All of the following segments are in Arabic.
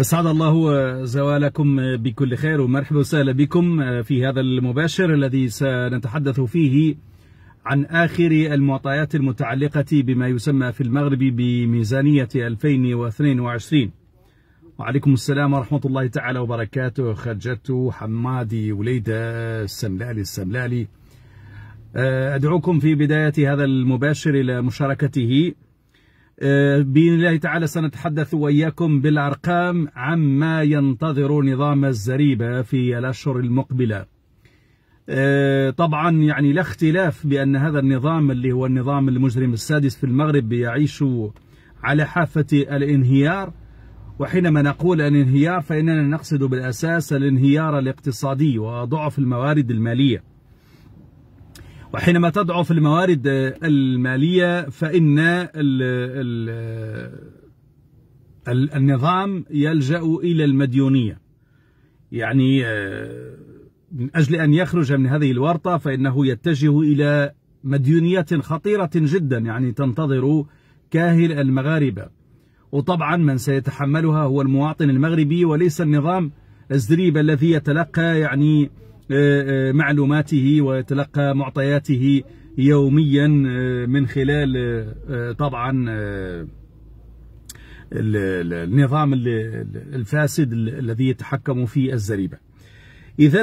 أسعد الله زوالكم بكل خير ومرحبا وسهلا بكم في هذا المباشر الذي سنتحدث فيه عن آخر المعطيات المتعلقة بما يسمى في المغرب بميزانية 2022 وعليكم السلام ورحمة الله تعالى وبركاته خرجت حمادي وليدة السملالي السملالي أدعوكم في بداية هذا المباشر إلى مشاركته آه، بإذن الله تعالى سنتحدث وإياكم بالأرقام عما ينتظر نظام الزريبة في الأشهر المقبلة آه، طبعا يعني لا اختلاف بأن هذا النظام اللي هو النظام المجرم السادس في المغرب يعيش على حافة الانهيار وحينما نقول الانهيار فإننا نقصد بالأساس الانهيار الاقتصادي وضعف الموارد المالية وحينما تضعف الموارد المالية فإن الـ الـ النظام يلجأ إلى المديونية يعني آه، من أجل أن يخرج من هذه الورطة فإنه يتجه إلى مديونية خطيرة جدا يعني تنتظر كاهل المغاربة وطبعا من سيتحملها هو المواطن المغربي وليس النظام الزريب الذي يتلقى يعني آه، آه، معلوماته ويتلقى معطياته يوميا آه، من خلال طبعا النظام الفاسد الذي يتحكم في الزريبة إذا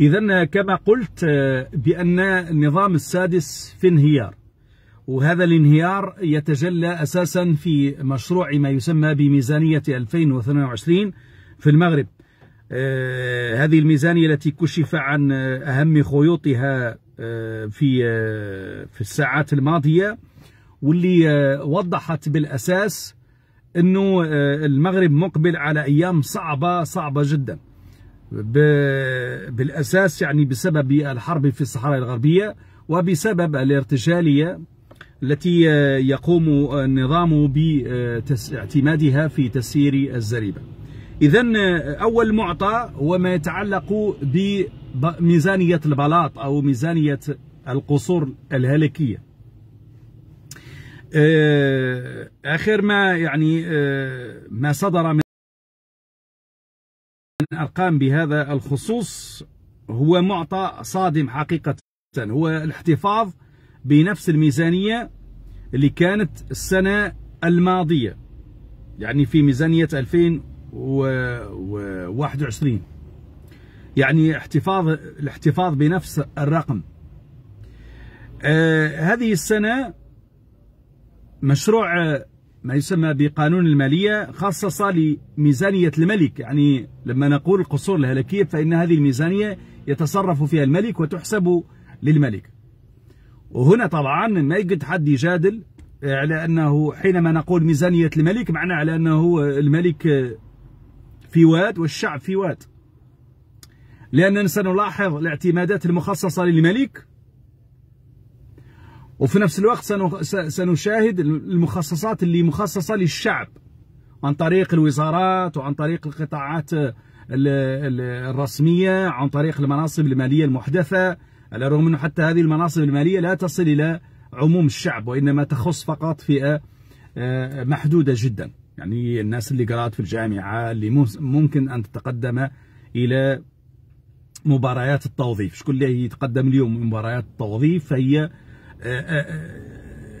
إذا كما قلت بأن النظام السادس في انهيار وهذا الانهيار يتجلى أساسا في مشروع ما يسمى بميزانية 2022 في المغرب آه، هذه الميزانية التي كشف عن أهم خيوطها آه، في آه، في الساعات الماضية واللي وضحت بالأساس أنه المغرب مقبل على أيام صعبة صعبة جدا بالأساس يعني بسبب الحرب في الصحراء الغربية وبسبب الارتجالية التي آه، يقوم آه، النظام باعتمادها في تسيير الزريبة إذا آه، أول معطى هو ما يتعلق بميزانية البلاط أو ميزانية القصور الهلكية آخر ما يعني ما صدر من أرقام بهذا الخصوص هو معطى صادم حقيقة هو الاحتفاظ بنفس الميزانية اللي كانت السنة الماضية يعني في ميزانية 2021 يعني احتفاظ الاحتفاظ بنفس الرقم آه هذه السنة مشروع ما يسمى بقانون المالية خصص لميزانية الملك يعني لما نقول القصور الهلكية فإن هذه الميزانية يتصرف فيها الملك وتحسب للملك وهنا طبعا ما يقد حد يجادل آه، على أنه حينما نقول ميزانية الملك معناه على أنه الملك آه، في واد والشعب في واد لأننا سنلاحظ الاعتمادات المخصصة للملك وفي نفس الوقت سنشاهد المخصصات اللي مخصصة للشعب عن طريق الوزارات وعن طريق القطاعات الرسمية عن طريق المناصب المالية المحدثة على الرغم أنه حتى هذه المناصب المالية لا تصل إلى عموم الشعب وإنما تخص فقط فئة آه، محدودة جدا يعني الناس اللي قرأت في الجامعة اللي ممكن أن تتقدم إلى مباريات التوظيف شكون اللي يتقدم اليوم مباريات التوظيف فهي آه، آه،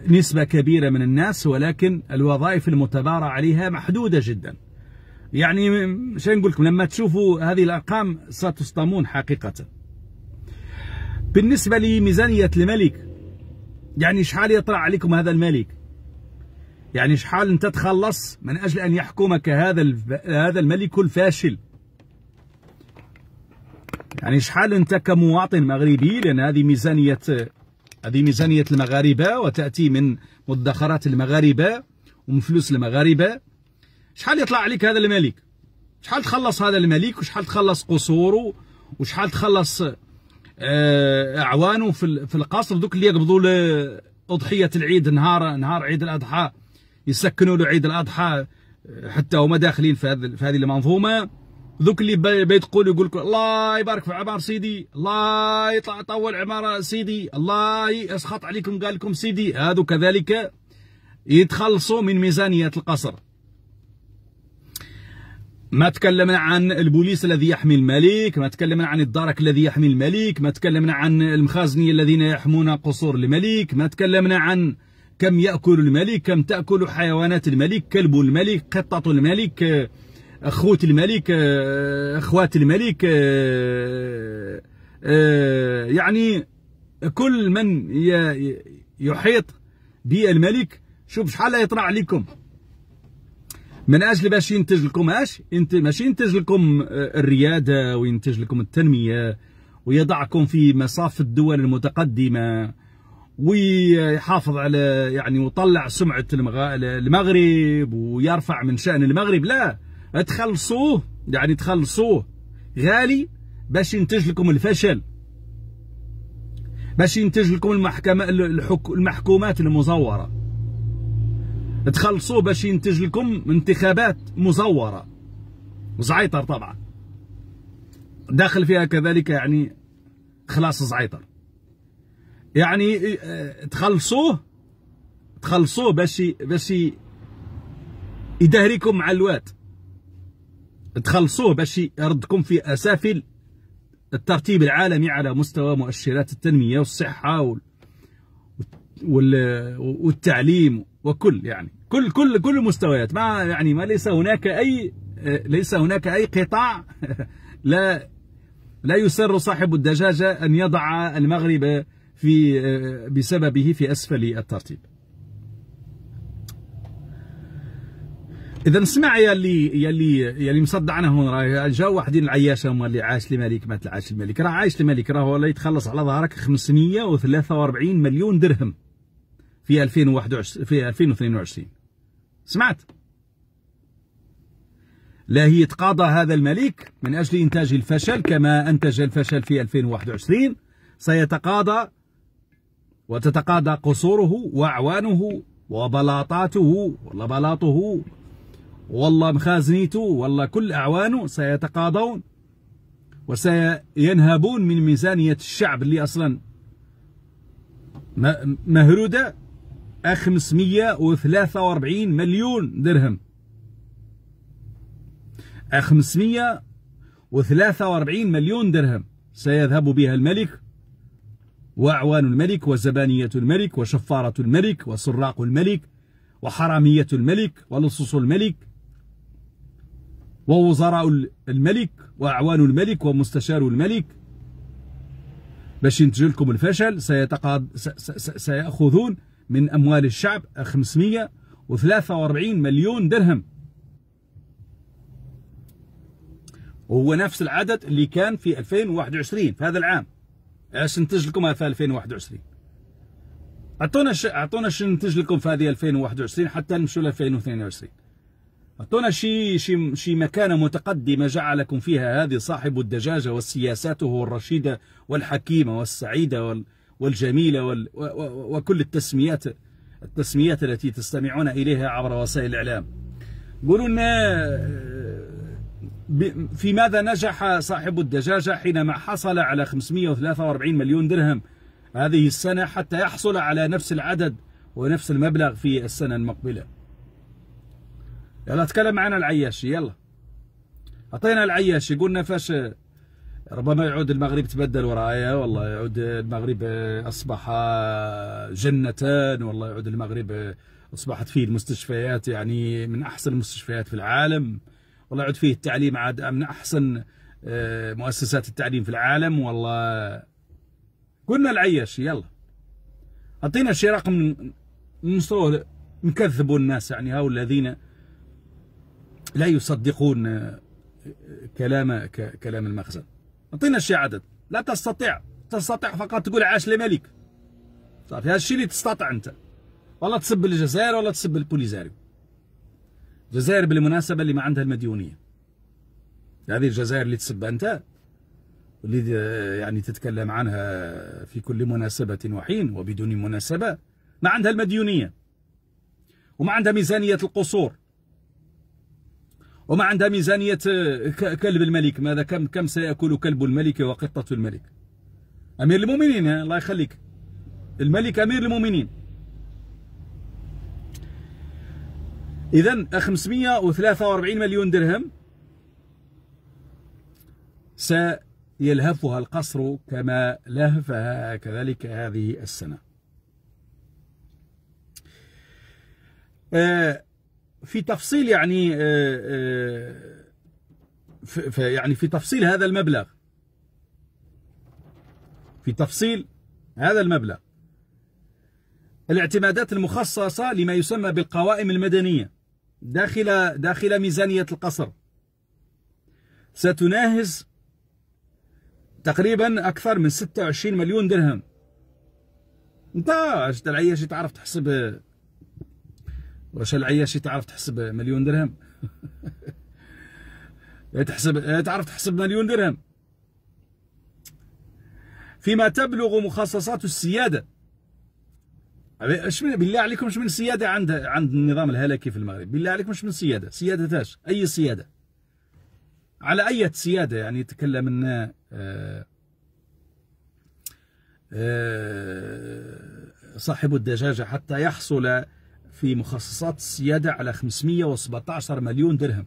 نسبة كبيرة من الناس ولكن الوظائف المتبارة عليها محدودة جدا يعني شو نقول لكم لما تشوفوا هذه الأرقام ستصدمون حقيقة بالنسبة لميزانية الملك يعني شحال يطلع عليكم هذا الملك يعني شحال أنت تخلص من أجل أن يحكمك هذا هذا الملك الفاشل يعني شحال أنت كمواطن مغربي لأن هذه ميزانية هذه ميزانية المغاربة وتأتي من مدخرات المغاربة ومن فلوس المغاربة شحال يطلع عليك هذا الملك شحال تخلص هذا الملك وشحال تخلص قصوره وشحال تخلص آه، اعوانه في في القصر دوك اللي يقبضوا له اضحيه العيد نهار نهار عيد الاضحى يسكنوا له عيد الاضحى حتى هما داخلين في هذه في هذه المنظومه ذوك اللي بيتقول يقول لك الله يبارك في عمار سيدي الله يطلع طول عمار سيدي الله يسخط عليكم قال لكم سيدي هذو كذلك يتخلصوا من ميزانيه القصر ما تكلمنا عن البوليس الذي يحمي الملك ما تكلمنا عن الدرك الذي يحمي الملك ما تكلمنا عن المخازنية الذين يحمون قصور الملك ما تكلمنا عن كم يأكل الملك كم تأكل حيوانات الملك كلب الملك قطة الملك أخوت الملك أخوات الملك يعني كل من يحيط بالملك شوف شحال يطرع عليكم من اجل باش ينتج لكم اش ماشي ينتج لكم آه، الرياده وينتج لكم التنميه ويضعكم في مصاف الدول المتقدمه ويحافظ على يعني ويطلع سمعه المغرب ويرفع من شان المغرب لا تخلصوه يعني تخلصوه غالي باش ينتج لكم الفشل باش ينتج لكم المحكمه المحكومات المزوره تخلصوا باش ينتج لكم انتخابات مزوره زعيطر طبعا داخل فيها كذلك يعني خلاص زعيطر يعني آه، تخلصوه تخلصوه باش باش يدهريكم مع الواد تخلصوه باش يردكم في اسافل الترتيب العالمي على مستوى مؤشرات التنميه والصحه والتعليم وكل يعني كل كل كل المستويات ما يعني ما ليس هناك اي ليس هناك اي قطاع لا لا يسر صاحب الدجاجه ان يضع المغرب في بسببه في اسفل الترتيب. اذا اسمع يا اللي يا اللي يا اللي مصدعنا هون راه جا واحدين العياشه هما اللي عاش الملك مات عاش الملك راه عايش الملك راه ولا يتخلص على ظهرك 543 مليون درهم في 2021 في 2022 سمعت لا هي تقاضى هذا الملك من أجل إنتاج الفشل كما أنتج الفشل في 2021 سيتقاضى وتتقاضى قصوره وأعوانه وبلاطاته والله بلاطه والله مخازنيته والله كل أعوانه سيتقاضون وسينهبون من ميزانية الشعب اللي أصلا مهرودة 543 مليون درهم 543 مليون درهم سيذهب بها الملك وأعوان الملك وزبانية الملك وشفارة الملك وسراق الملك وحرامية الملك ولصوص الملك ووزراء الملك وأعوان الملك ومستشار الملك باش ينتج لكم الفشل سيتقاض سيأخذون من أموال الشعب 543 آه، مليون درهم وهو نفس العدد اللي كان في 2021 في هذا العام اش ننتج لكم في 2021 اعطونا ش... اعطونا شنو ننتج لكم في هذه 2021 حتى نمشوا ل 2022 اعطونا شي شي شي مكانه متقدمه جعلكم فيها هذه صاحب الدجاجه وسياساته الرشيده والحكيمه والسعيده وال... والجميلة وال وكل التسميات التسميات التي تستمعون إليها عبر وسائل الإعلام يقولون آه، في ماذا نجح صاحب الدجاجة حينما حصل على 543 مليون درهم هذه السنة حتى يحصل على نفس العدد ونفس المبلغ في السنة المقبلة يلا تكلم معنا العياشي يلا أعطينا العياشي قلنا فاش ربما يعود المغرب تبدل ورايا والله يعود المغرب آه، أصبح آه، جنة والله يعود المغرب آه، أصبحت فيه المستشفيات يعني من أحسن المستشفيات في العالم والله يعود فيه التعليم عاد من أحسن مؤسسات التعليم في العالم والله قلنا العيش يلا أعطينا شي رقم نصور نكذبوا الناس يعني هاو الذين لا يصدقون كلام كلام المخزن اعطينا شي عدد لا تستطيع تستطيع فقط تقول عاش لملك صافي هذا الشيء اللي تستطيع انت ولا تسب الجزائر ولا تسب البوليزاريو الجزائر بالمناسبه اللي ما عندها المديونيه هذه الجزائر اللي تسبها انت اللي يعني تتكلم عنها في كل مناسبه وحين وبدون مناسبه ما عندها المديونيه وما عندها ميزانيه القصور وما عندها ميزانية كلب الملك ماذا كم كم سيأكل كلب الملك وقطة الملك أمير المؤمنين الله يخليك الملك أمير المؤمنين إذا 543 مليون درهم سيلهفها القصر كما لهفها كذلك هذه السنة آه في تفصيل يعني آه، آه، في يعني في تفصيل هذا المبلغ في تفصيل هذا المبلغ الاعتمادات المخصصة لما يسمى بالقوائم المدنية داخل داخل ميزانية القصر ستناهز تقريبا أكثر من 26 مليون درهم انت العياشي تعرف تحسب واش العياشي تعرف تحسب مليون درهم تحسب تعرف تحسب مليون درهم فيما تبلغ مخصصات السياده اش من بالله عليكم اش من سياده عند عند النظام الهلكي في المغرب بالله عليكم اش من سياده سياده تاش اي سياده على اي سياده يعني يتكلم لنا آه، آه، صاحب الدجاجه حتى يحصل في مخصصات السيادة على 517 مليون درهم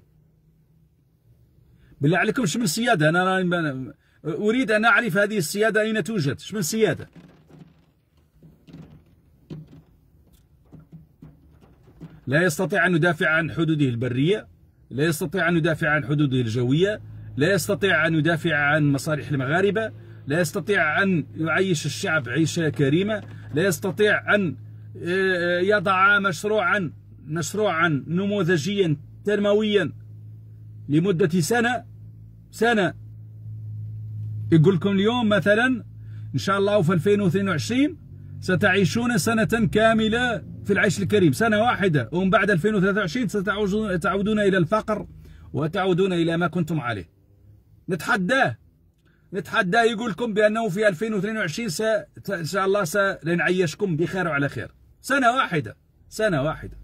بالله عليكم شو من سيادة أنا أريد أن أعرف هذه السيادة أين توجد شو من سيادة لا يستطيع أن يدافع عن حدوده البرية لا يستطيع أن يدافع عن حدوده الجوية لا يستطيع أن يدافع عن مصالح المغاربة لا يستطيع أن يعيش الشعب عيشة كريمة لا يستطيع أن يضع مشروعا مشروعا نموذجيا تنمويا لمدة سنة سنة يقول لكم اليوم مثلا إن شاء الله في 2022 ستعيشون سنة كاملة في العيش الكريم سنة واحدة ومن بعد 2023 ستعودون إلى الفقر وتعودون إلى ما كنتم عليه نتحداه نتحداه يقول لكم بأنه في 2022 إن شاء الله سنعيشكم بخير وعلى خير سنة واحدة سنة واحدة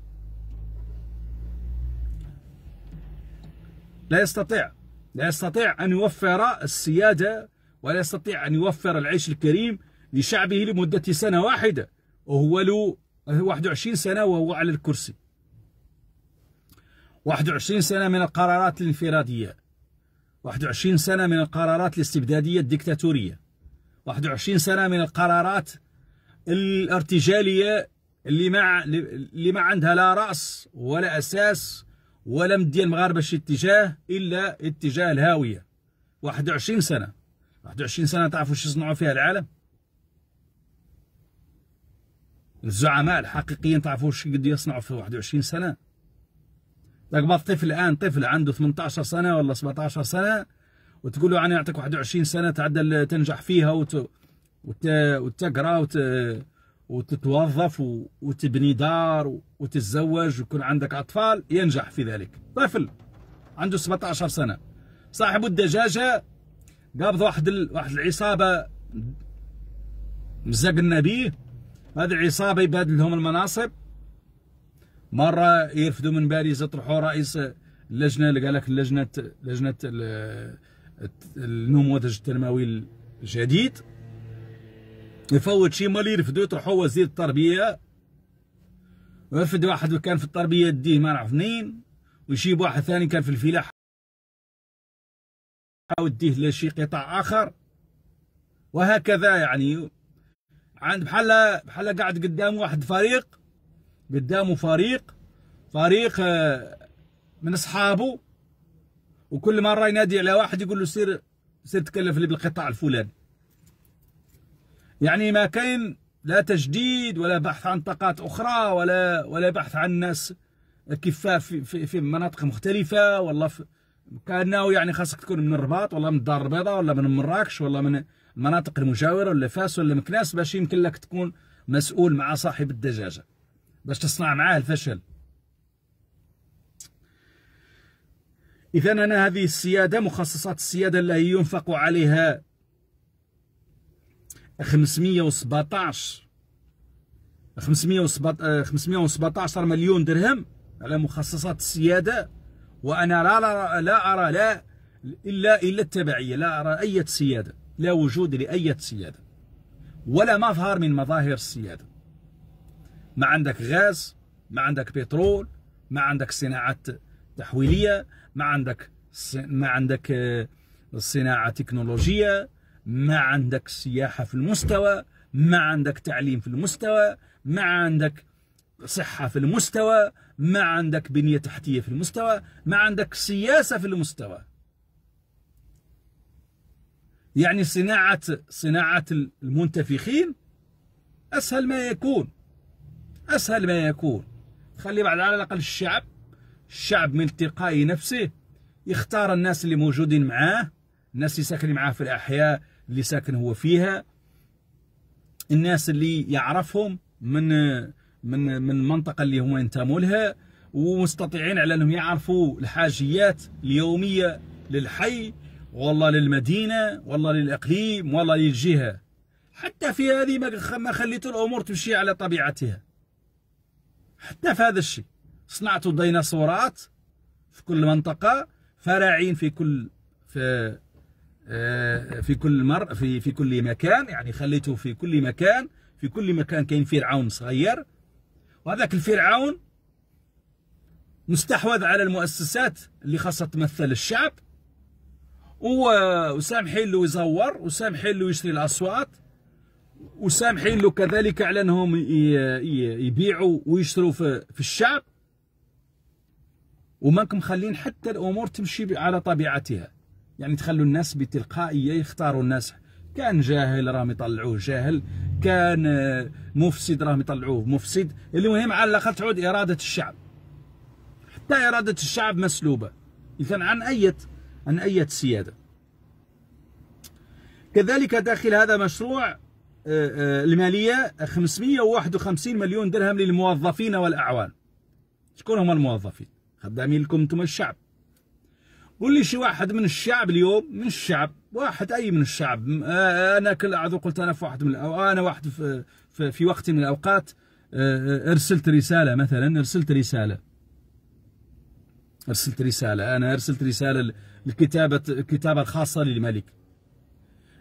لا يستطيع لا يستطيع أن يوفر السيادة ولا يستطيع أن يوفر العيش الكريم لشعبه لمدة سنة واحدة وهو له 21 سنة وهو على الكرسي 21 سنة من القرارات الانفرادية 21 سنة من القرارات الاستبدادية الدكتاتورية 21 سنة من القرارات الارتجالية اللي ما اللي ما عندها لا راس ولا اساس ولا مديه المغاربه شي اتجاه الا اتجاه الهاويه 21 سنه 21 سنه تعرفوا شو صنعوا فيها العالم الزعماء الحقيقيين تعرفوا شو قد يصنعوا في 21 سنه تقبض طفل الان طفل عنده 18 سنه ولا 17 سنه وتقول له انا نعطيك 21 سنه تعدل تنجح فيها وت... وت... وتقرا وت... وتتوظف وتبني دار وتتزوج ويكون عندك أطفال ينجح في ذلك طفل عنده 17 سنة صاحب الدجاجة قابض واحد ال... واحد العصابة مزق النبي هذه العصابة يبادل لهم المناصب مرة يرفدوا من باريس يطرحوا رئيس اللجنة اللي قال لك اللجنة لجنة النموذج التنموي الجديد يفوت شي مال يرفدو يطرحوه وزير التربيه يرفد واحد كان في التربيه يديه ما نعرف منين ويجيب واحد ثاني كان في الفلاحه ويديه لشي قطاع اخر وهكذا يعني عند بحال بحال قاعد قدام واحد فريق قدامه فريق فريق آه، من اصحابه وكل مره ينادي على واحد يقول له سير سير تكلف لي بالقطاع الفلاني يعني ما كان لا تجديد ولا بحث عن طاقات أخرى ولا ولا بحث عن ناس كفاف في, في, في مناطق مختلفة والله كأنه يعني خاصك تكون من الرباط ولا من الدار البيضاء ولا من مراكش ولا من المناطق المجاورة ولا فاس ولا مكناس باش يمكن لك تكون مسؤول مع صاحب الدجاجة باش تصنع معاه الفشل إذا أنا هذه السيادة مخصصات السيادة التي ينفق عليها 517 517 آه، مليون درهم على مخصصات السياده وانا لا لا, لا ارى لا الا الا التبعيه لا ارى اي سياده لا وجود لاي سياده ولا مظهر من مظاهر السياده ما عندك غاز ما عندك بترول ما عندك صناعات تحويليه ما عندك ما عندك آه، صناعه تكنولوجيه ما عندك سياحة في المستوى ما عندك تعليم في المستوى ما عندك صحة في المستوى ما عندك بنية تحتية في المستوى ما عندك سياسة في المستوى يعني صناعة صناعة المنتفخين أسهل ما يكون أسهل ما يكون خلي بعد على الأقل الشعب الشعب من التقاء نفسه يختار الناس اللي موجودين معاه الناس اللي ساكنين معاه في الأحياء اللي ساكن هو فيها الناس اللي يعرفهم من من من المنطقه اللي هما ينتموا لها ومستطيعين على انهم يعرفوا الحاجيات اليوميه للحي والله للمدينه والله للاقليم والله للجهه حتى في هذه ما خليت الامور تمشي على طبيعتها حتى في هذا الشيء صنعت ديناصورات في كل منطقه فراعين في كل في آه، في كل مر في في كل مكان يعني خليته في كل مكان في كل مكان كاين فرعون صغير وهذاك الفرعون مستحوذ على المؤسسات اللي خاصها تمثل الشعب وسامحين له يزور وسامحين له يشري الاصوات وسامحين له كذلك على انهم يبيعوا ويشتروا في الشعب وماكم خلين حتى الامور تمشي على طبيعتها يعني تخلوا الناس بتلقائيه يختاروا الناس كان جاهل راهم يطلعوه جاهل كان آه، مفسد راهم يطلعوه مفسد المهم على الاقل تعود اراده الشعب حتى اراده الشعب مسلوبه اذا عن اية عن اية سياده كذلك داخل هذا مشروع آه، آه، الماليه 551 مليون درهم للموظفين والاعوان شكون هما الموظفين خدامين لكم انتم الشعب قول لي شي واحد من الشعب اليوم من الشعب واحد اي من الشعب آه، آه، انا كل اعذر قلت انا في واحد من الأو... آه، انا واحد في, في, في وقت من الاوقات ارسلت رساله مثلا ارسلت رساله ارسلت رساله انا ارسلت رساله لكتابه الكتابه الخاصه للملك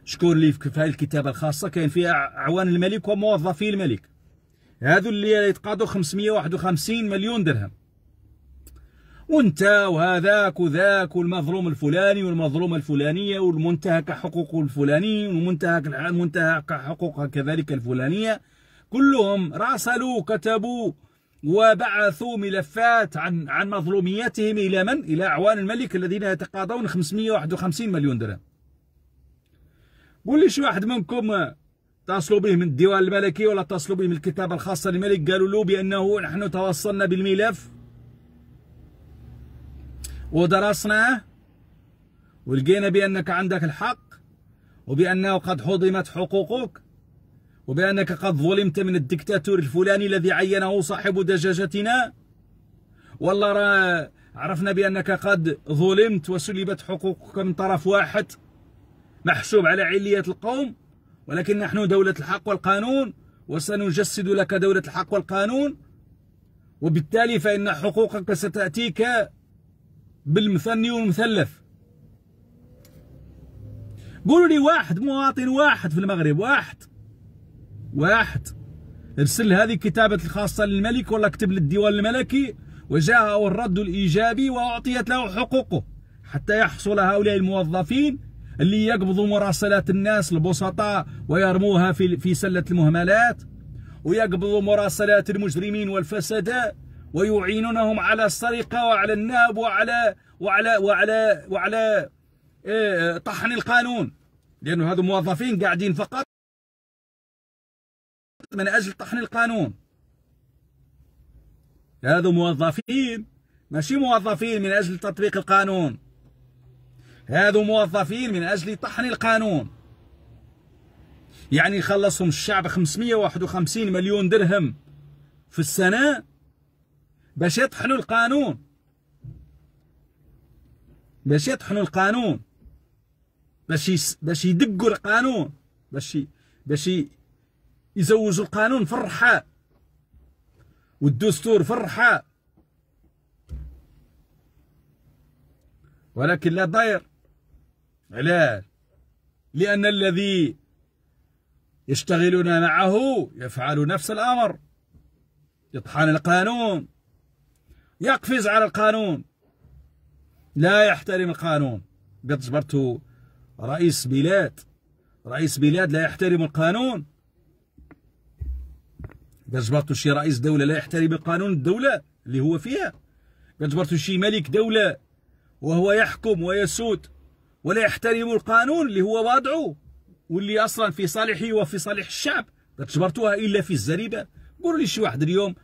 شكون اللي في هذه الكتابه الخاصه كاين فيها اعوان الملك وموظفي الملك هذو اللي يتقاضوا 551 مليون درهم وانت وهذاك وذاك والمظلوم الفلاني والمظلومه الفلانيه والمنتهك حقوق الفلاني والمنتهك المنتهك حقوقها كذلك الفلانيه كلهم راسلوا كتبوا وبعثوا ملفات عن عن مظلوميتهم الى من؟ الى اعوان الملك الذين يتقاضون 551 مليون درهم. قول لي شي واحد منكم اتصلوا به من الديوان الملكي ولا اتصلوا به من الكتابه الخاصه للملك قالوا له بانه نحن توصلنا بالملف ودرسناه ولقينا بأنك عندك الحق وبأنه قد حضمت حقوقك وبأنك قد ظلمت من الدكتاتور الفلاني الذي عينه صاحب دجاجتنا والله را عرفنا بأنك قد ظلمت وسلبت حقوقك من طرف واحد محسوب على علية القوم ولكن نحن دولة الحق والقانون وسنجسد لك دولة الحق والقانون وبالتالي فإن حقوقك ستأتيك بالمثني والمثلث قولوا لي واحد مواطن واحد في المغرب واحد واحد ارسل هذه كتابة الخاصة للملك ولا كتب للديوان الملكي وجاءه الرد الإيجابي وأعطيت له حقوقه حتى يحصل هؤلاء الموظفين اللي يقبضوا مراسلات الناس البسطاء ويرموها في في سلة المهملات ويقبضوا مراسلات المجرمين والفسداء ويعينونهم على السرقة وعلى النهب وعلى وعلى وعلى وعلى إيه، طحن القانون لأنه هذو موظفين قاعدين فقط من أجل طحن القانون هذو موظفين ماشي موظفين من أجل تطبيق القانون هذو موظفين من أجل طحن القانون يعني خلصهم الشعب 551 مليون درهم في السنة باش يطحنوا القانون باش يطحنوا القانون باش باش يدقوا القانون باش باش يزوجوا القانون في الرحى والدستور في الرحى ولكن لا ضير علاش لأن الذي يشتغلون معه يفعل نفس الأمر يطحن القانون يقفز على القانون لا يحترم القانون قد جبرته رئيس بلاد رئيس بلاد لا يحترم القانون قد جبرته شي رئيس دولة لا يحترم القانون الدولة اللي هو فيها قد جبرته شي ملك دولة وهو يحكم ويسود ولا يحترم القانون اللي هو واضعه واللي اصلا في صالحه وفي صالح الشعب قد جبرتوها الا في الزريبه قولوا لي شي واحد اليوم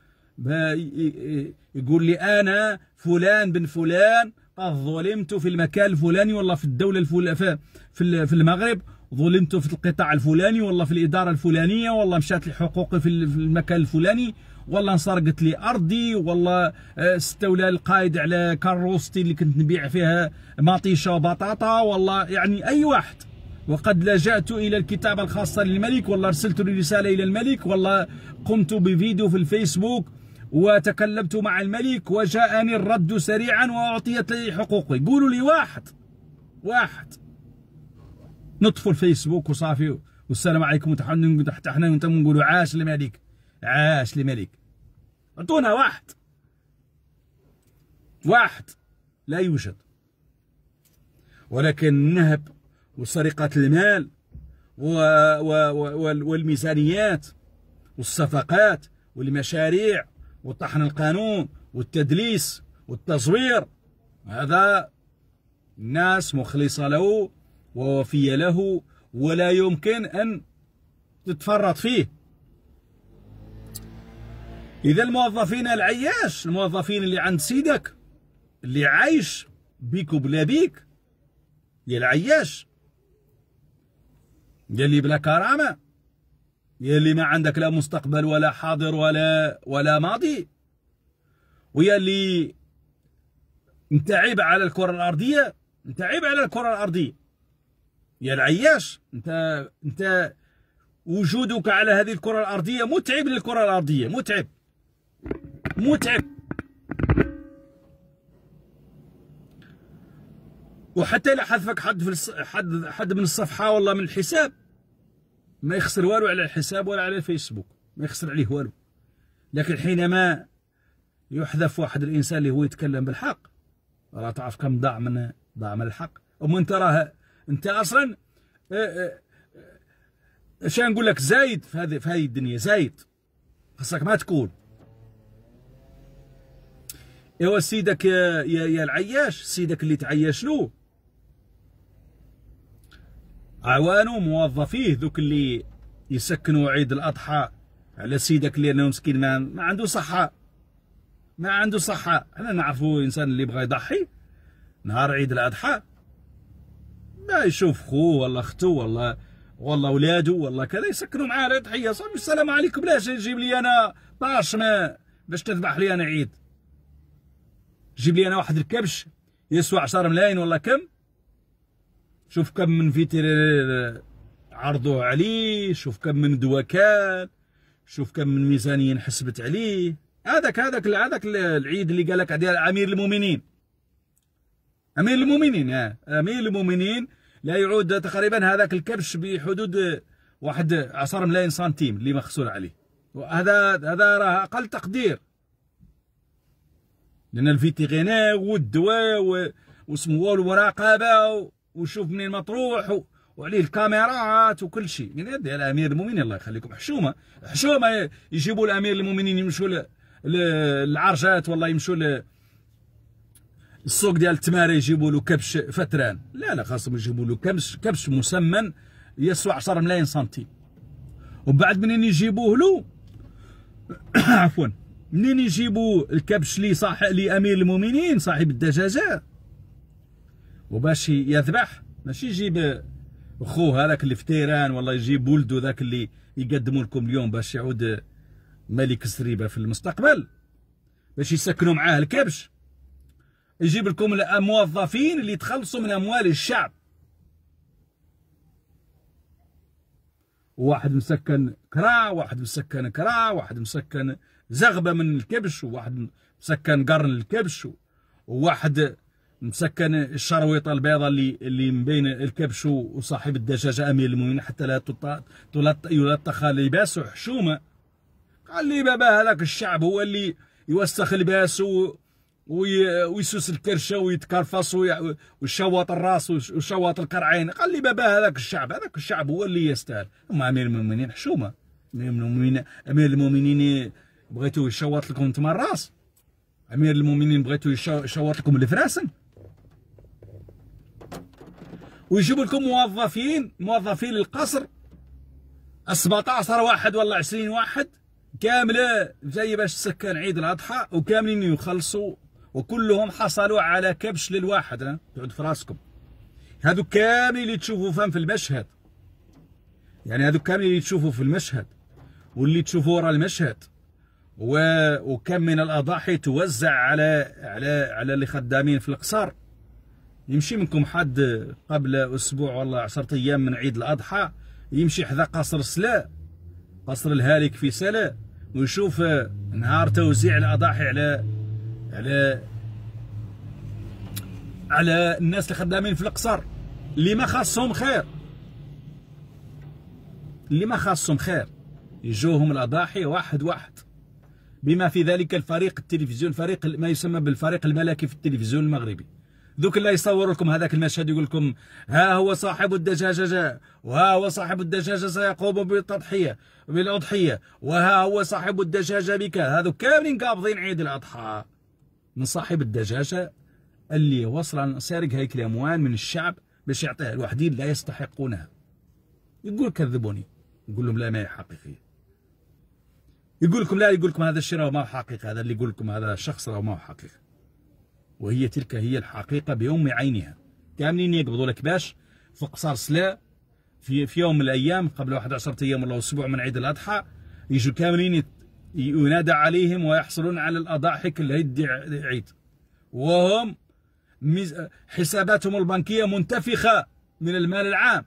يقول لي انا فلان بن فلان قد ظلمت في المكان الفلاني ولا في الدوله الفلانيه في المغرب ظلمت في القطاع الفلاني ولا في الاداره الفلانيه والله مشات لي حقوقي في المكان الفلاني والله انسرقت لي ارضي والله آه، استولى القائد على كاروستي اللي كنت نبيع فيها مطيشه وبطاطا والله يعني اي واحد وقد لجأت إلى الكتابة الخاصة للملك والله أرسلت رسالة إلى الملك والله قمت بفيديو في الفيسبوك وتكلمت مع الملك وجاءني الرد سريعا وأعطيت لي حقوقي قولوا لي واحد واحد نطفوا الفيسبوك وصافي والسلام عليكم احنا نقولوا عاش الملك عاش الملك اعطونا واحد واحد لا يوجد ولكن النهب وسرقة المال و... و... و... والميزانيات والصفقات والمشاريع وطحن القانون والتدليس والتزوير هذا الناس مخلصة له ووفية له ولا يمكن أن تتفرط فيه إذا الموظفين العياش الموظفين اللي عند سيدك اللي عايش بيك وبلا بيك يا العياش يا اللي بلا كرامه يا اللي ما عندك لا مستقبل ولا حاضر ولا ولا ماضي ويا اللي انت عيب على الكره الارضيه انت عيب على الكره الارضيه يا العياش انت انت وجودك على هذه الكره الارضيه متعب للكره الارضيه متعب متعب وحتى لا حذفك حد في حد حد من الصفحه والله من الحساب ما يخسر والو على الحساب ولا على الفيسبوك ما يخسر عليه والو لكن حينما يحذف واحد الانسان اللي هو يتكلم بالحق راه تعرف كم ضاع من ضاع من الحق ام انت راه انت اصلا اش آه، آه، آه، نقول لك زايد في هذه في هذه الدنيا زايد خاصك ما تكون ايوا سيدك يا يا العياش سيدك اللي تعيش له عوانو موظفيه ذوك اللي يسكنوا عيد الاضحى على سيدك لانه مسكين ما, عنده صحه ما عنده صحه حنا نعرفوا انسان اللي بغى يضحي نهار عيد الاضحى ما يشوف خوه ولا اخته ولا والله ولادو والله كذا يسكنوا معاه على صافي السلام عليكم علاش يجيب لي انا طاش ما باش تذبح لي انا عيد جيب لي انا واحد الكبش يسوى 10 ملايين ولا كم شوف كم من فيتيرير عرضوه عليه شوف كم من دواء كان شوف كم من ميزانيه انحسبت عليه هذاك هذاك هذاك العيد اللي قال لك ديال امير المؤمنين امير المؤمنين اه امير المؤمنين لا يعود تقريبا هذاك الكبش بحدود واحد 10 ملايين سنتيم اللي مخسور عليه وهذا هذا راه اقل تقدير لان الفيتيغينا والدواء واسمه والمراقبه وشوف منين مطروح وعليه الكاميرات وكل شيء من يد الامير امير المؤمنين الله يخليكم حشومه حشومه يجيبوا الامير المؤمنين يمشوا للعرجات والله يمشوا السوق ديال التماري يجيبوا له كبش فتران لا لا خاصهم يجيبوا له كبش كبش مسمن يسوى 10 ملايين سنتيم وبعد منين يجيبوه له عفوا منين يجيبوا الكبش لي صاحب لامير المؤمنين صاحب الدجاجه وباش يذبح ماشي يجيب خوه هذاك اللي في تيران والله يجيب ولده ذاك اللي يقدموا لكم اليوم باش يعود ملك سريبه في المستقبل باش يسكنوا معاه الكبش يجيب لكم الموظفين اللي تخلصوا من اموال الشعب واحد مسكن كرا واحد مسكن كرا واحد مسكن زغبه من الكبش وواحد مسكن قرن الكبش وواحد مسكن الشرويطه البيضاء اللي اللي من بين الكبش وصاحب الدجاجه امير المؤمنين حتى لا يلطخ لباس حشومه قال لي بابا هذاك الشعب هو اللي يوسخ لباسه ويسوس الكرشه ويتكرفص ويشوط الراس ويشوط القرعين قال لي بابا هذاك الشعب هذاك الشعب هو اللي يستاهل هما امير المؤمنين حشومه امير المؤمنين امير المؤمنين بغيتو يشوط لكم انتم الراس امير المؤمنين بغيتو يشوط لكم الفراسن ويجيبوا لكم موظفين موظفين القصر 17 واحد ولا 20 واحد كامله جاي باش تسكن عيد الاضحى وكاملين يخلصوا وكلهم حصلوا على كبش للواحد تقعد في راسكم هذو كاملين اللي تشوفوا فهم في المشهد يعني هذو كاملين اللي تشوفوا في المشهد واللي تشوفوا وراء المشهد و... وكم من الاضاحي توزع على على على اللي خدامين في القصر يمشي منكم حد قبل اسبوع ولا 10 ايام من عيد الاضحى يمشي حذا قصر سلا قصر الهالك في سلا ويشوف نهار توزيع الاضاحي على على على الناس اللي خدامين في القصر اللي ما خاصهم خير اللي ما خاصهم خير يجوهم الاضاحي واحد واحد بما في ذلك الفريق التلفزيون فريق ما يسمى بالفريق الملكي في التلفزيون المغربي ذوك اللي يصور لكم هذاك المشهد يقول لكم ها هو صاحب الدجاجة جاء وها هو صاحب الدجاجة سيقوم بالتضحية بالأضحية وها هو صاحب الدجاجة بك هذو كاملين قابضين عيد الأضحى من صاحب الدجاجة اللي وصل سارق هيك الأموال من الشعب باش يعطيها الوحدين لا يستحقونها يقول كذبوني يقول لهم لا ما هي حقيقية يقول لكم لا يقول لكم هذا الشيء ما هو حقيقي هذا اللي يقول لكم هذا الشخص ما هو حقيقي وهي تلك هي الحقيقة بيوم عينها كاملين يقبضوا لك باش في سلا في, في يوم من الأيام قبل 11 أيام ولا أسبوع من عيد الأضحى يجوا كاملين ينادى عليهم ويحصلون على الأضاحك العيد عيد وهم حساباتهم البنكية منتفخة من المال العام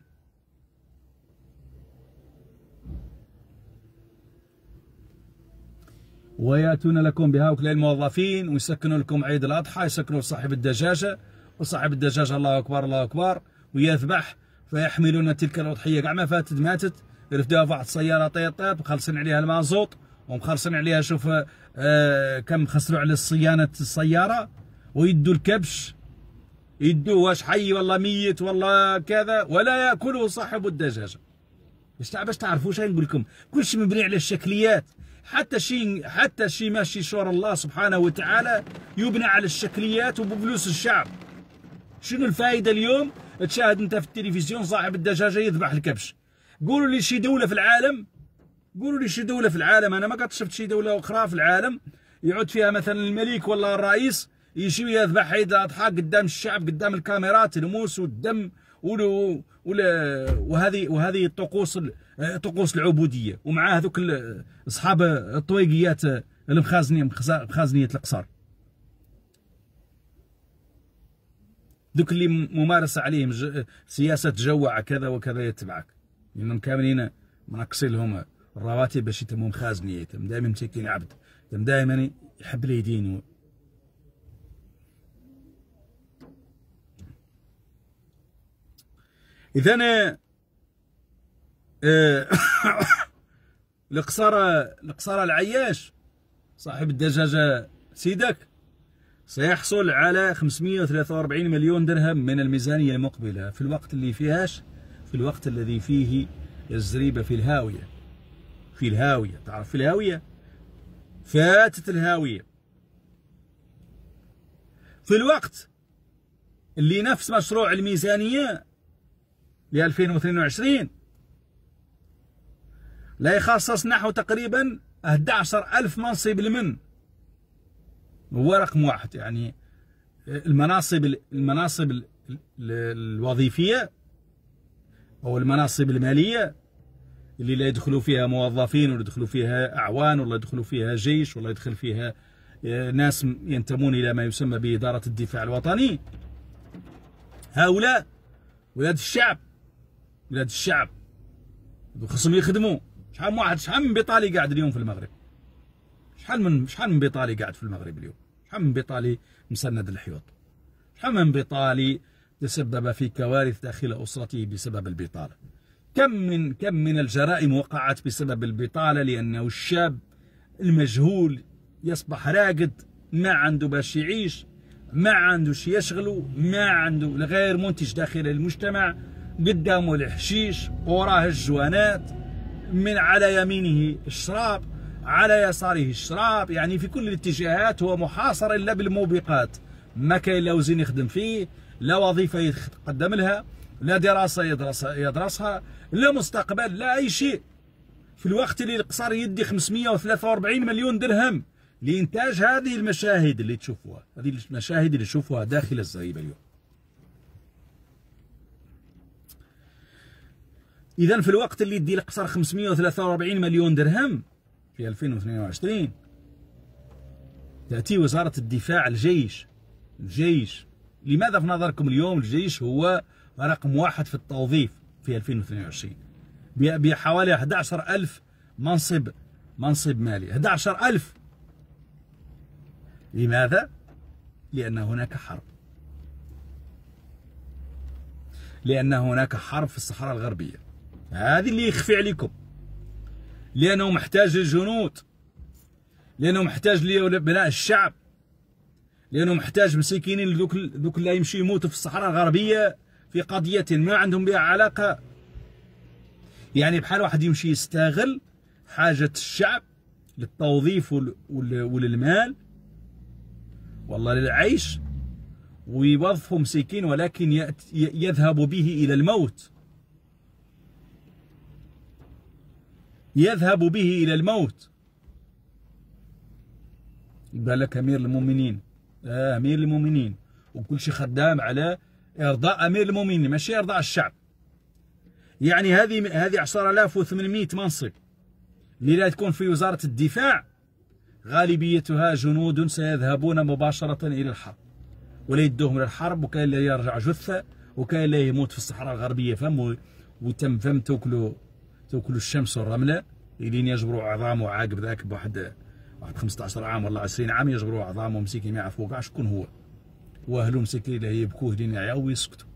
ويأتون لكم بهؤلاء الموظفين ويسكنوا لكم عيد الأضحى يسكنوا صاحب الدجاجة وصاحب الدجاجة الله أكبر الله أكبر ويذبح فيحملون تلك الأضحية كاع ما فاتت ماتت يرفدوها في واحد السيارة طيب طيب مخلصين عليها المازوط ومخلصين عليها شوف آه كم خسروا على صيانة السيارة ويدوا الكبش يدوه واش حي والله ميت والله كذا ولا يأكله صاحب الدجاجة باش تعرفوا شنو نقول لكم كلشي مبني على الشكليات حتى شيء حتى شيء ماشي شور الله سبحانه وتعالى يبنى على الشكليات وبفلوس الشعب شنو الفائده اليوم تشاهد انت في التلفزيون صاحب الدجاجه يذبح الكبش قولوا لي شي دوله في العالم قولوا لي شي دوله في العالم انا ما قد شفت شي دوله اخرى في العالم يعود فيها مثلا الملك ولا الرئيس يجي يذبح عيد الاضحى قدام الشعب قدام الكاميرات الموس والدم وهذه وهذه الطقوس آه، طقوس العبوديه ومع هذوك اصحاب الطويقيات آه، المخازنيه مخازنيه القصر دوك اللي ممارسه عليهم سياسه جوع كذا وكذا يتبعك لانهم كاملين منقصين لهم الرواتب باش يتموا مخازنيه يتم دائما مسكين عبد يتم دائما يحب اليدين اذا القصر إيه. القصر العياش صاحب الدجاجة سيدك سيحصل على 543 مليون درهم من الميزانية المقبلة في الوقت اللي فيهاش في الوقت الذي فيه الزريبة في الهاوية في الهاوية تعرف في الهاوية فاتت الهاوية في الوقت اللي نفس مشروع الميزانية ل 2022 لا يخصص نحو تقريبا 11 ألف منصب لمن هو رقم واحد يعني المناصب المناصب الوظيفية أو المناصب المالية اللي لا يدخلوا فيها موظفين ولا يدخلوا فيها أعوان ولا يدخلوا فيها جيش ولا يدخل فيها آه، ناس ينتمون إلى ما يسمى بإدارة الدفاع الوطني هؤلاء ولاد الشعب ولاد الشعب خصهم يخدموا شحال واحد شحال من بيطالي قاعد اليوم في المغرب شحال من شحال من بيطالي قاعد في المغرب اليوم شحال من بيطالي مسند الحيوط شحال من بيطالي تسبب في كوارث داخل اسرته بسبب البطاله كم من كم من الجرائم وقعت بسبب البطاله لانه الشاب المجهول يصبح راقد ما عنده باش يعيش ما شي يشغله ما عنده غير منتج داخل المجتمع قدامه الحشيش وراه الجوانات من على يمينه الشراب على يساره الشراب يعني في كل الاتجاهات هو محاصر الا بالموبقات ما كاين لا وزن يخدم فيه لا وظيفه يتقدم لها لا دراسه يدرس يدرسها لا مستقبل لا اي شيء في الوقت اللي القصر يدي 543 مليون درهم لانتاج هذه المشاهد اللي تشوفوها هذه المشاهد اللي تشوفوها داخل الزريبه اليوم اذا في الوقت اللي يدي القصر 543 مليون درهم في 2022 تاتي وزاره الدفاع الجيش الجيش لماذا في نظركم اليوم الجيش هو رقم واحد في التوظيف في 2022 بحوالي 11000 منصب منصب مالي 11000 لماذا؟ لأن هناك حرب لأن هناك حرب في الصحراء الغربية هذه اللي يخفي عليكم لانه محتاج الجنود لانه محتاج لبناء الشعب لانه محتاج مساكين ذوك ذوك اللي يمشي يموتوا في الصحراء الغربيه في قضيه ما عندهم بها علاقه يعني بحال واحد يمشي يستغل حاجه الشعب للتوظيف وللمال والله للعيش ويوظفوا مسكين ولكن يذهب به الى الموت يذهب به إلى الموت يبقى لك أمير المؤمنين آه أمير المؤمنين وكل شيء خدام على إرضاء أمير المؤمنين ماشي إرضاء الشعب يعني هذه هذه 10800 منصب اللي لا تكون في وزارة الدفاع غالبيتها جنود سيذهبون مباشرة إلى الحرب ولا يدوهم للحرب وكاين اللي يرجع جثة وكاين اللي يموت في الصحراء الغربية فهم وتم فم توكلوا توكل الشمس والرمله الين يجبروا عظامه عاقب ذاك بواحد واحد 15 عام ولا 20 عام يجبروا عظامه مسكين ما يعرفوا كاع شكون هو واهلو مسكين لا يبكوه لين يعياو ويسكتوا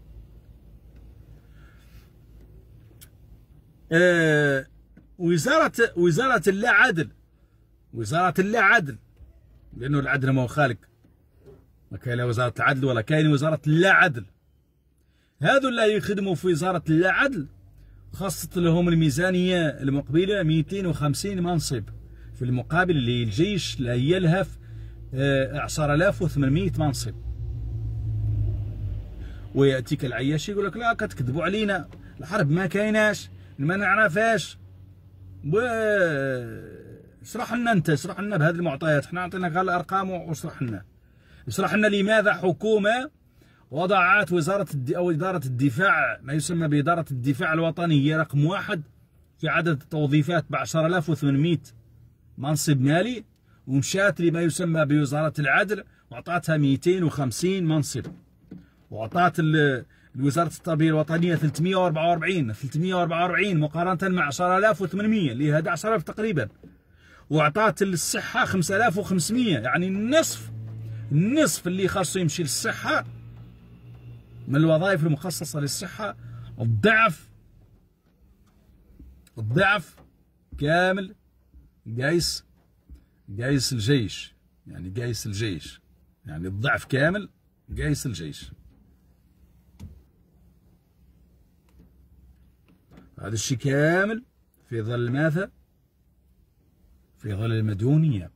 آه، وزارة وزارة اللا عدل وزارة اللا عدل لأنه العدل ما هو خالق ما كاين لا وزارة العدل ولا كاين وزارة اللا عدل هذو اللي يخدموا في وزارة اللا عدل خصت لهم الميزانية المقبلة 250 منصب في المقابل للجيش لا يلهف 10800 آه، منصب ويأتيك العياش يقول لك لا كتكذبوا علينا الحرب ما كايناش ما نعرفهاش و آه، اشرح لنا انت اشرح لنا بهذه المعطيات احنا عطيناك غير الارقام واشرح لنا اشرح لنا لماذا حكومه وضعت وزارة أو إدارة الدفاع ما يسمى بإدارة الدفاع الوطني هي رقم واحد في عدد التوظيفات ب 10800 منصب مالي ومشات لما يسمى بوزارة العدل وعطاتها 250 منصب وعطات الوزارة التربية الوطنية 344 344 مقارنة مع 10800 اللي هي 11000 تقريبا وعطات الصحة 5500 يعني النصف النصف اللي خاصه يمشي للصحة من الوظائف المخصصة للصحة الضعف الضعف كامل قيس قيس الجيش يعني قيس الجيش يعني الضعف كامل قيس الجيش هذا الشيء كامل في ظل ماذا؟ في ظل المديونية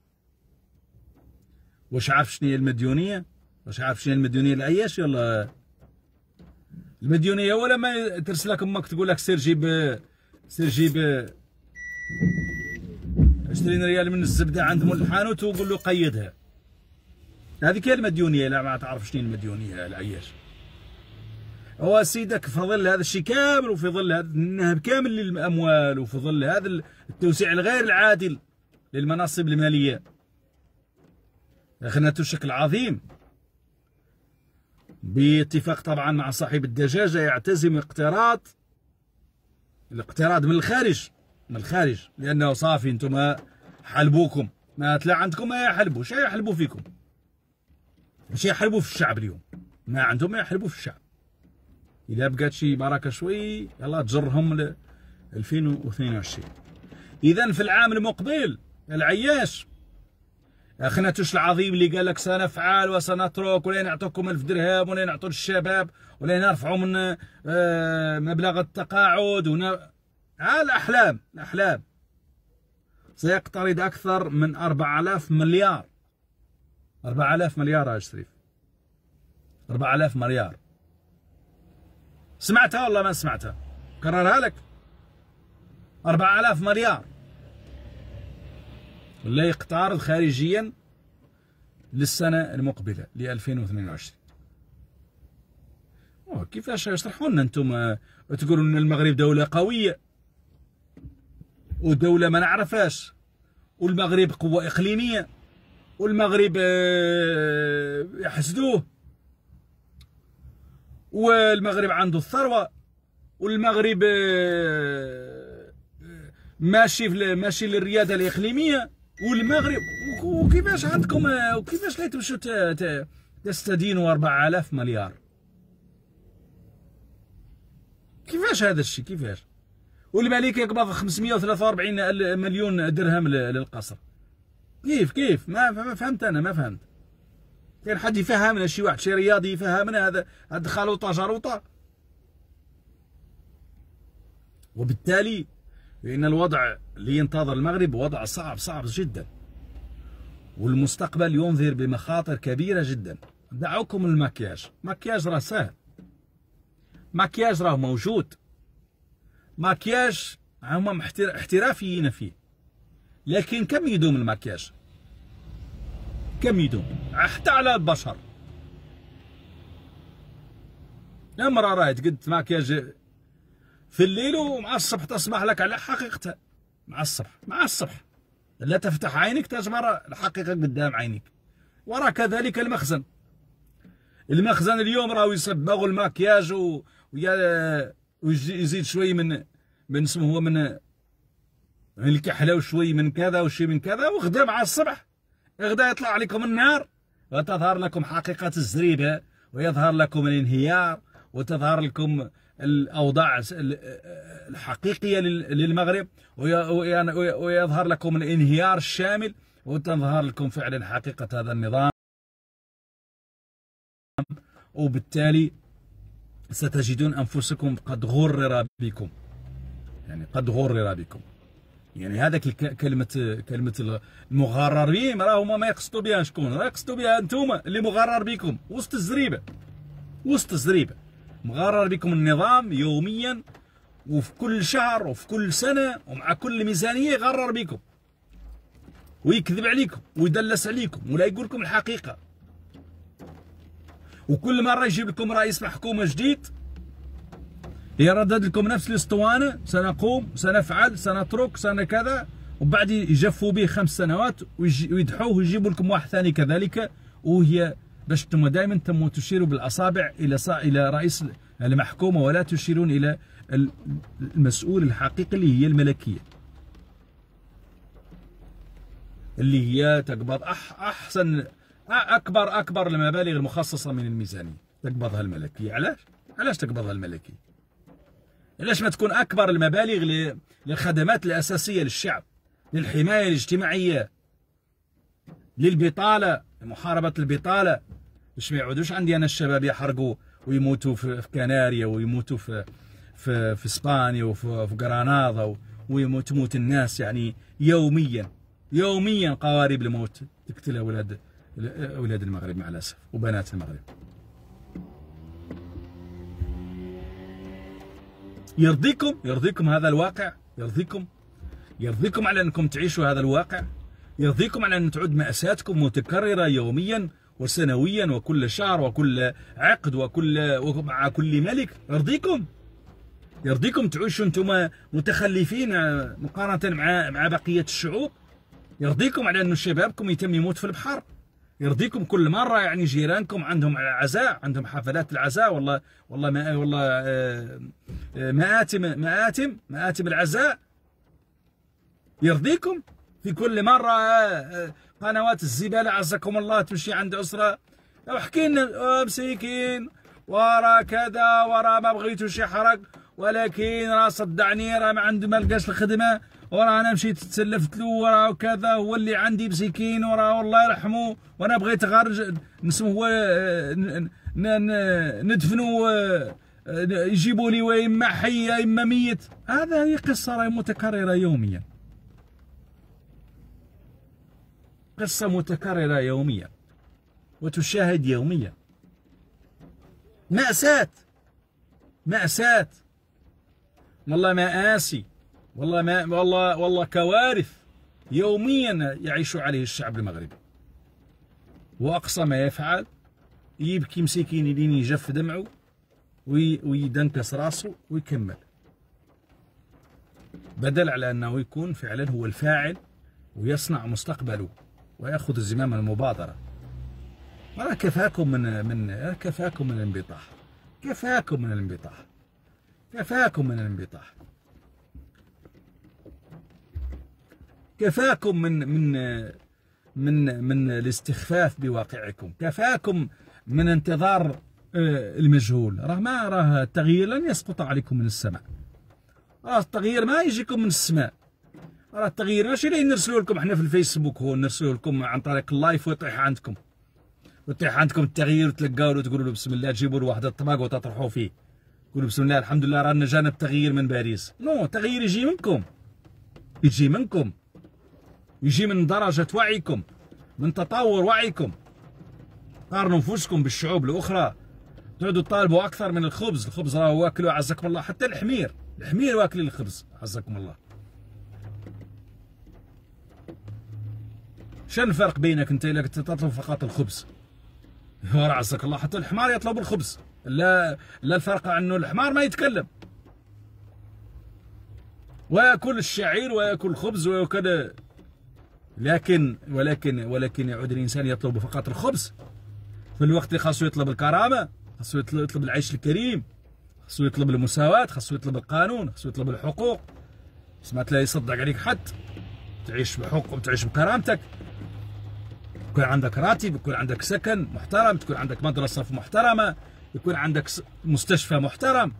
واش عارف شنو هي المديونية؟ واش عارف شنو هي المديونية لأي شيء ولا المديونيه ولا ما ترسلك امك تقول لك سير جيب سير جيب 20 ريال من الزبده عند مول الحانوت وقول له قيدها هذيك هي المديونيه لا ما تعرف شنو المديونيه العياش هو سيدك في ظل هذا الشيء كامل وفي ظل هذا النهب كامل للاموال وفي ظل هذا التوسيع الغير العادل للمناصب الماليه خناتو شكل عظيم باتفاق طبعا مع صاحب الدجاجة يعتزم اقتراض الاقتراض من الخارج من الخارج لأنه صافي انتم حلبوكم ما تلا عندكم ما يحلبوا شا يحلبوا فيكم ماشي يحلبوا في الشعب اليوم ما عندهم ما يحلبوا في الشعب إذا بقات شي بركة شوي يلا تجرهم ل 2022 إذا في العام المقبل العياش اخنا توش العظيم اللي قال لك سنفعل وسنترك ولا نعطيكم الف درهم ولا نعطو للشباب ولا نرفعوا من آه، مبلغ التقاعد هنا آه الاحلام الاحلام سيقترض اكثر من 4000 مليار 4000 مليار يا شريف 4000 مليار سمعتها ولا ما سمعتها كررها لك 4000 مليار لا يقترض خارجيا للسنة المقبلة ل 2022 أوه كيفاش يشرحوا لنا أنتم آه، تقولوا أن المغرب دولة قوية ودولة ما نعرفهاش والمغرب قوة إقليمية والمغرب آه، يحسدوه والمغرب عنده الثروة والمغرب آه، ماشي ماشي للريادة الإقليمية والمغرب وكيفاش عندكم وكيفاش لا تمشوا تستدينوا 4000 مليار كيفاش هذا الشيء كيفاش والملك يقبض 543 مليون درهم للقصر كيف كيف ما فهمت انا ما فهمت كان يعني حد يفهمنا شي واحد شي رياضي يفهمنا هذا هاد خلوطه جروطه وبالتالي لأن الوضع اللي ينتظر المغرب وضع صعب صعب جدا والمستقبل ينذر بمخاطر كبيرة جدا دعوكم المكياج مكياج راه سهل مكياج راه موجود مكياج هما احترافيين فيه لكن كم يدوم المكياج كم يدوم حتى على البشر امرأة راهي تقد مكياج في الليل ومع الصبح تصبح لك على حقيقتها مع الصبح مع الصبح لا تفتح عينك تجمر الحقيقة قدام عينك وراء كذلك المخزن المخزن اليوم راهو يصبغوا الماكياج و... ويزيد شوي من من اسمه هو من من الكحله وشوي من كذا وشوي من كذا وغدا مع الصبح غدا يطلع عليكم النهار وتظهر لكم حقيقه الزريبه ويظهر لكم الانهيار وتظهر لكم الأوضاع الحقيقية للمغرب ويظهر لكم الانهيار الشامل وتظهر لكم فعلا حقيقة هذا النظام وبالتالي ستجدون أنفسكم قد غرر بكم يعني قد غرر بكم يعني هذاك كلمة كلمة المغررين راه هما ما يقصدوا بها شكون؟ راه يقصدوا بها انتم اللي مغرر بكم وسط الزريبة وسط الزريبة مغرر بكم النظام يوميا وفي كل شهر وفي كل سنة ومع كل ميزانية يغرر بكم ويكذب عليكم ويدلس عليكم ولا يقول لكم الحقيقة وكل مرة يجيب لكم رئيس محكومة جديد يردد لكم نفس الاسطوانة سنقوم سنفعل سنترك سنة كذا وبعد يجفوا به خمس سنوات ويدحوه ويجيبوا لكم واحد ثاني كذلك وهي باش انتم دائما انتم تشيروا بالاصابع الى صا... الى رئيس المحكومه ولا تشيرون الى المسؤول الحقيقي اللي هي الملكيه اللي هي تقبض أح احسن اكبر اكبر المبالغ المخصصه من الميزانيه تقبضها الملكيه علاش علاش تقبضها الملكيه علاش ما تكون اكبر المبالغ للخدمات الاساسيه للشعب للحمايه الاجتماعيه للبطاله محاربه البطاله باش ما يعودوش عندي انا الشباب يحرقوا ويموتوا في كناريا ويموتوا في في في اسبانيا وفي في غرناطه ويموت موت الناس يعني يوميا يوميا قوارب الموت تقتل اولاد اولاد المغرب مع الاسف وبنات المغرب يرضيكم يرضيكم هذا الواقع يرضيكم يرضيكم على انكم تعيشوا هذا الواقع يرضيكم على ان تعود ماساتكم متكرره يوميا وسنويا وكل شهر وكل عقد وكل مع كل ملك يرضيكم يرضيكم تعيشوا انتم متخلفين مقارنه مع مع بقيه الشعوب يرضيكم على ان شبابكم يتم يموت في البحر يرضيكم كل مره يعني جيرانكم عندهم عزاء عندهم حفلات العزاء والله والله ما والله آه، آه، مآتم مآتم مآتم العزاء يرضيكم في كل مرة آه، آه، قنوات الزبالة عزكم الله تمشي عند أسرة احكي لنا آه، مسكين ورا كذا ورا ما بغيتوش يحرق ولكن راه صدعني راه ما عنده ما لقاش الخدمه وراه انا مشيت تسلفت له وراه وكذا هو اللي عندي مسكين وراه الله يرحمه وانا بغيت غارج نسمو هو ندفنو يجيبوا لي اما حي اما ميت هذه قصه راهي متكرره يوميا قصة متكررة يوميا وتشاهد يوميا مأساة مأساة والله مآسي والله ما والله والله كوارث يوميا يعيش عليه الشعب المغربي وأقصى ما يفعل يبكي مسكين يدين يجف دمعه ويدنكس راسه ويكمل بدل على أنه يكون فعلا هو الفاعل ويصنع مستقبله ويأخذ زمام المبادرة ولا كفاكم من من كفاكم من الانبطاح كفاكم من الانبطاح كفاكم من الانبطاح كفاكم من من من من الاستخفاف بواقعكم كفاكم من انتظار آه، المجهول راه ما راه التغيير لن يسقط عليكم من السماء راه التغيير ما يجيكم من السماء راه التغيير ماشي اللي نرسلوا لكم حنا في الفيسبوك هو نرسلوا لكم عن طريق اللايف ويطيح عندكم ويطيح عندكم التغيير وتلقاو له تقولوا له بسم الله تجيبوا له واحد الطباق وتطرحوا فيه قولوا بسم الله الحمد لله رانا جانا التغيير من باريس نو التغيير يجي منكم يجي منكم يجي من درجة وعيكم من تطور وعيكم قارنوا نفوسكم بالشعوب الاخرى تقعدوا تطالبوا اكثر من الخبز الخبز راه واكلوا عزكم الله حتى الحمير الحمير واكل الخبز عزكم الله شنو الفرق بينك انت الا كنت تطلب فقط الخبز راسك الله حتى الحمار يطلب الخبز لا لا الفرق انه الحمار ما يتكلم ويأكل الشعير ويأكل الخبز ويأكل لكن ولكن ولكن يعود الإنسان يطلب فقط الخبز في الوقت اللي خاصو يطلب الكرامة خاصو يطلب العيش الكريم خاصو يطلب المساواة خاصو يطلب القانون خاصو يطلب الحقوق سمعت لا يصدق عليك حد تعيش بحقوق وتعيش بكرامتك يكون عندك راتب يكون عندك سكن محترم تكون عندك مدرسة محترمة يكون عندك مستشفى محترم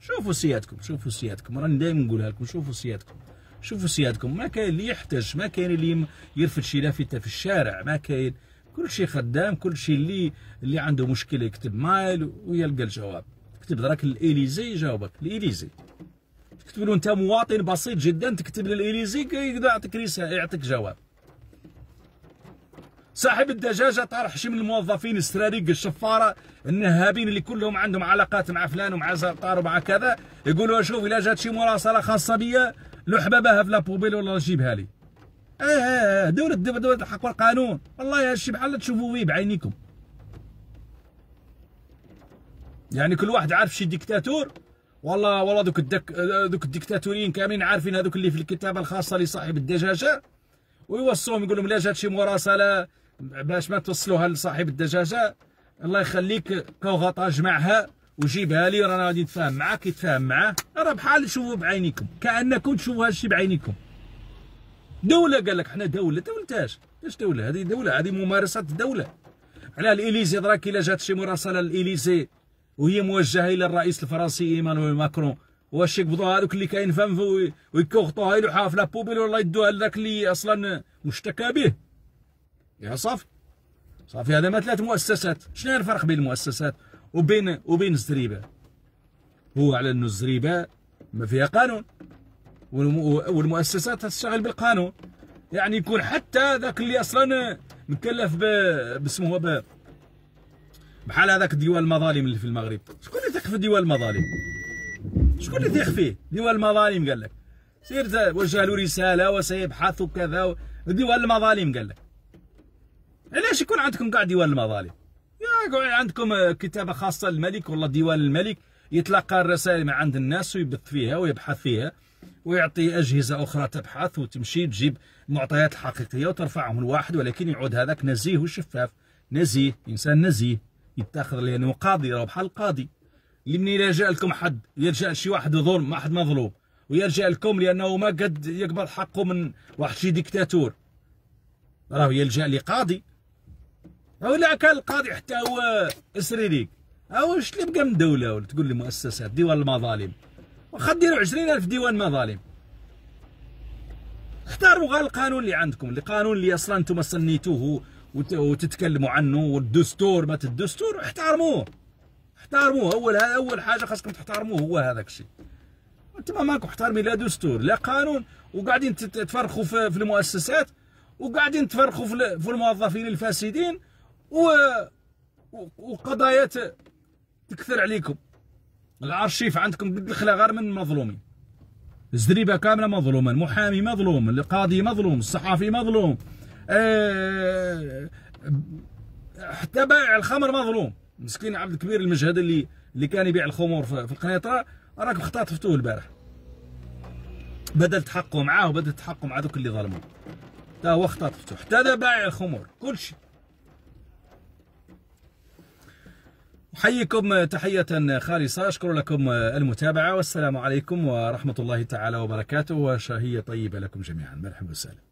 شوفوا سيادكم شوفوا سيادكم راني دائما نقولها لكم شوفوا سيادكم شوفوا سيادكم ما كاين اللي يحتج ما كاين اللي يرفد شي لافته في الشارع ما كاين كل شيء خدام كل شيء اللي اللي عنده مشكله يكتب مايل ويلقى الجواب اكتب دراك الاليزي يجاوبك الاليزي تكتب له انت مواطن بسيط جدا تكتب للاليزي يقدر يعطيك رساله يعطيك جواب صاحب الدجاجه طرح شي من الموظفين السراريق الشفاره النهابين اللي كلهم عندهم علاقات مع فلان ومع زرطار ومع كذا يقولوا شوف الا جات شي مراسله خاصه بيا لحبه بها في لابوبيل ولا جيبها لي اه اه دولة آه، دولة الحق والقانون والله هادشي بحال تشوفوا فيه بعينيكم يعني كل واحد عارف شي ديكتاتور والله والله دوك الدك دوك الديكتاتوريين كاملين عارفين هذوك اللي في الكتابه الخاصه لصاحب الدجاجه ويوصوهم يقول لهم لا جات شي مراسله باش ما توصلوها لصاحب الدجاجه الله يخليك كوغطا جمعها وجيبها لي رانا غادي نتفاهم معاك يتفاهم معاه راه بحال تشوفوا بعينيكم كانكم تشوفوا هادشي بعينيكم دوله قال لك حنا دوله دولتاش اش دوله هذه دوله هذه ممارسه الدوله على الاليزي دراك الا جات شي مراسله للاليزي وهي موجهه الى الرئيس الفرنسي ايمانويل ماكرون واش يقبضوا هذوك اللي كاين فانفو ويكوغطوها يلوحوها في لابوبيل ولا يدوها لذاك اللي اصلا مشتكى به يا صافي صافي هذا ما ثلاث مؤسسات شنو الفرق بين المؤسسات وبين وبين الزريبه هو على انه الزريبه ما فيها قانون والمؤسسات تشتغل بالقانون يعني يكون حتى ذاك اللي اصلا مكلف باسمه بحال هذاك ديوان المظالم اللي في المغرب شكون اللي تخفي ديوان المظالم شكون اللي فيه ديوان المظالم قال لك سير وجه له رساله وسيبحث كذا ديوان المظالم قال لك علاش يكون عندكم كاع ديوان المظالم يا عندكم كتابه خاصه للملك ولا ديوان الملك يتلقى الرسائل من عند الناس ويبث فيها ويبحث فيها ويعطي أجهزة أخرى تبحث وتمشي تجيب المعطيات الحقيقية وترفعهم الواحد ولكن يعود هذاك نزيه وشفاف نزيه إنسان نزيه يتاخذ لأنه قاضي راه بحال القاضي اللي يلجأ لكم حد يلجأ لشي واحد ظلم واحد مظلوم ويلجأ لكم لأنه ما قد يقبل حقه من واحد شي ديكتاتور راه يلجأ لقاضي ولا كان القاضي حتى هو اسريليك او اش اللي بقى من دوله ولا تقول لي مؤسسات ديوان المظالم واخا ديروا 20000 ديوان مظالم اختاروا غير القانون اللي عندكم اللي قانون اللي اصلا انتم سنيتوه وتتكلموا عنه والدستور ما الدستور احترموه احترموه اول اول حاجه خاصكم تحترموه هو هذاك الشيء انتم ماكو احترمي لا دستور لا قانون وقاعدين تفرخوا في المؤسسات وقاعدين تفرخوا في الموظفين الفاسدين و وقضايا تكثر عليكم الارشيف عندكم قد الخلا غير من المظلومين الزريبه كامله مظلومه المحامي مظلوم القاضي مظلوم الصحافي مظلوم أه حتى بائع الخمر مظلوم مسكين عبد الكبير المجهد اللي اللي كان يبيع الخمور في القنيطره راك خطات فتوه البارح بدل تحقوا معاه وبدل تحقوا مع ذوك اللي ظلموه تا هو خطات فتوه حتى بائع الخمور كل شيء أحييكم تحية خالصة أشكر لكم المتابعة والسلام عليكم ورحمة الله تعالى وبركاته وشهية طيبة لكم جميعا مرحبا وسهلا